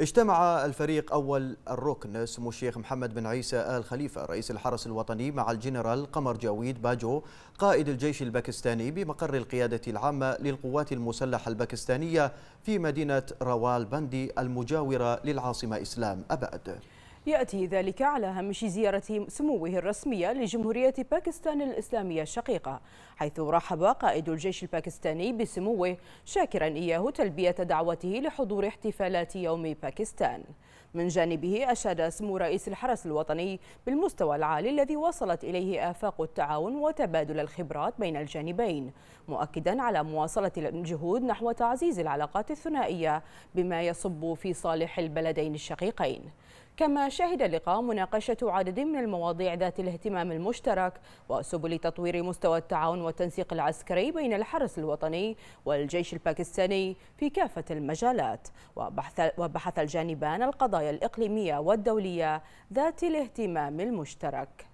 اجتمع الفريق أول الركن سمو الشيخ محمد بن عيسى آل خليفة رئيس الحرس الوطني مع الجنرال قمر جاويد باجو قائد الجيش الباكستاني بمقر القيادة العامة للقوات المسلحة الباكستانية في مدينة روال بندي المجاورة للعاصمة إسلام أباد يأتي ذلك على هامش زيارة سموه الرسمية لجمهورية باكستان الإسلامية الشقيقة حيث رحب قائد الجيش الباكستاني بسموه شاكرا إياه تلبية دعوته لحضور احتفالات يوم باكستان من جانبه أشاد سمو رئيس الحرس الوطني بالمستوى العالي الذي وصلت إليه آفاق التعاون وتبادل الخبرات بين الجانبين مؤكدا على مواصلة الجهود نحو تعزيز العلاقات الثنائية بما يصب في صالح البلدين الشقيقين كما شهد اللقاء مناقشة عدد من المواضيع ذات الاهتمام المشترك وسبل تطوير مستوى التعاون والتنسيق العسكري بين الحرس الوطني والجيش الباكستاني في كافة المجالات وبحث, الجانبان القضايا الإقليمية والدولية ذات الاهتمام المشترك